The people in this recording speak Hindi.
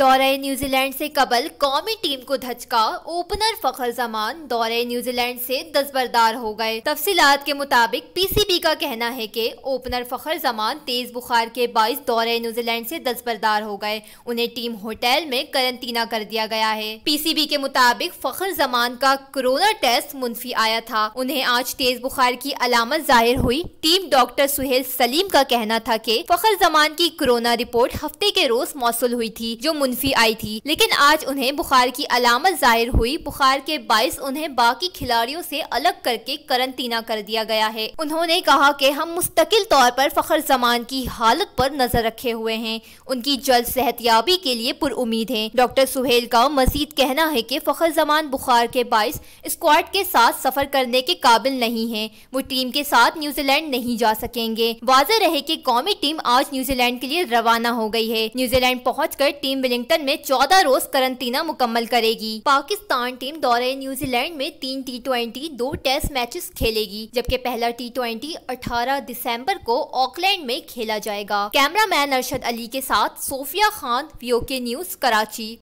दौरे न्यूजीलैंड से कबल कौमी टीम को धचका ओपनर फखर जमान दौरे न्यूजीलैंड से दस्बरदार हो गए तफसीत के मुताबिक पीसीबी का कहना है कि ओपनर फखर जमान तेज बुखार के बाईस दौरे न्यूजीलैंड से दस्बरदार हो गए उन्हें टीम होटल में करंटीना कर दिया गया है पीसीबी के मुताबिक फखर जमान का कोरोना टेस्ट मुनफी आया था उन्हें आज तेज बुखार की अलामत जाहिर हुई टीम डॉक्टर सुहेल सलीम का कहना था की फखर जमान की कोरोना रिपोर्ट हफ्ते के रोज मौसू हुई थी जो मुनफी आई थी लेकिन आज उन्हें बुखार की अलामत जाहिर हुई बुखार के बायस उन्हें बाकी खिलाड़ियों से अलग करके करंतना कर दिया गया है उन्होंने कहा कि हम मुस्तकिल तौर पर फखर जमान की हालत पर नजर रखे हुए हैं उनकी जल्द सेहतियाबी के लिए पुरुद है डॉक्टर सुहेल का मजीद कहना है की फखर जमान बुखार के बायस स्क्वाड के साथ सफर करने के काबिल नहीं है वो टीम के साथ न्यूजीलैंड नहीं जा सकेंगे वाजह रहे की कौमी टीम आज न्यूजीलैंड के लिए रवाना हो गई है न्यूजीलैंड पहुँच टीम विलिंग वेलिंगटन में 14 रोज करंतना मुकम्मल करेगी पाकिस्तान टीम दौरे न्यूजीलैंड में तीन टी ट्वेंटी दो टेस्ट मैचेस खेलेगी जबकि पहला टी ट्वेंटी अठारह दिसम्बर को ऑकलैंड में खेला जाएगा कैमरा मैन अरशद अली के साथ सोफिया खान के न्यूज कराची